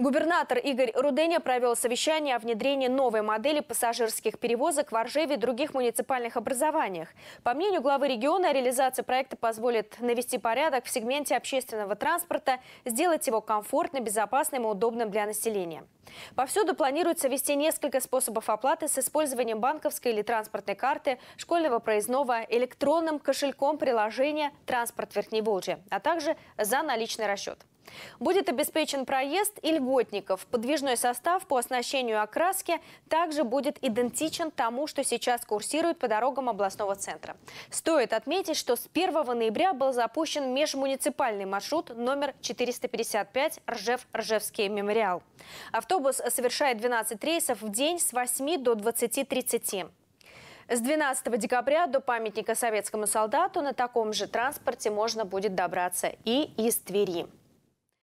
Губернатор Игорь Руденя провел совещание о внедрении новой модели пассажирских перевозок в Оржеве и других муниципальных образованиях. По мнению главы региона, реализация проекта позволит навести порядок в сегменте общественного транспорта, сделать его комфортным, безопасным и удобным для населения. Повсюду планируется ввести несколько способов оплаты с использованием банковской или транспортной карты, школьного проездного, электронным кошельком приложения «Транспорт Верхней Волжья», а также за наличный расчет. Будет обеспечен проезд и льготников. Подвижной состав по оснащению окраски также будет идентичен тому, что сейчас курсирует по дорогам областного центра. Стоит отметить, что с 1 ноября был запущен межмуниципальный маршрут номер 455 Ржев-Ржевский мемориал. Автобус совершает 12 рейсов в день с 8 до 20.30. С 12 декабря до памятника советскому солдату на таком же транспорте можно будет добраться и из Твери.